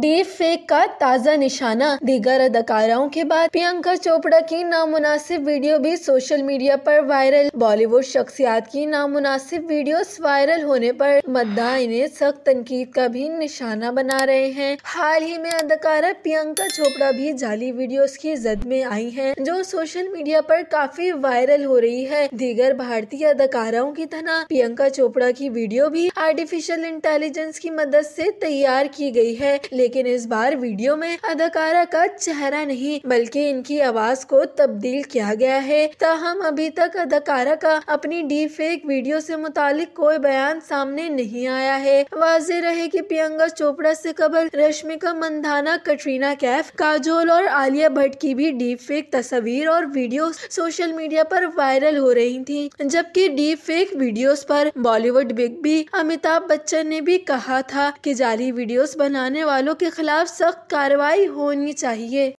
deep fake का ताज़ा निशाना दीगर अदाकाराओं के बाद प्रियंका चोपड़ा की नामुनासिब वीडियो भी सोशल मीडिया पर वायरल बॉलीवुड शख्सियात की नामुनासिब वीडियो वायरल होने पर मद्दा इन्हें सख्त तनकीद का भी निशाना बना रहे हैं हाल ही में अदाकारा प्रियंका चोपड़ा भी जाली वीडियो की जद में आई है जो सोशल मीडिया पर काफी वायरल हो रही है दीगर भारतीय अदाकाराओं की तरह प्रियंका चोपड़ा की वीडियो भी आर्टिफिशियल इंटेलिजेंस की मदद से तैयार की गई है लेकिन इस बार वीडियो में अदाकारा का चेहरा नहीं बल्कि इनकी आवाज को तब्दील किया गया है तहम अभी तक अदाकारा का अपनी डी फेक वीडियो से मुतालिक कोई बयान सामने नहीं आया है वाजे रहे की प्रियंका चोपड़ा से कबल रश्मिका मंदाना कटरीना कैफ काजोल और आलिया भट्ट की भी डी फेक तस्वीर और वीडियो सोशल मीडिया पर वायरल हो रही थी जबकि डी फेक वीडियोस पर Bollywood big B Amitabh Bachchan ने भी कहा था कि जाली वीडियोस बनाने वालों के खिलाफ सख्त कार्रवाई होनी चाहिए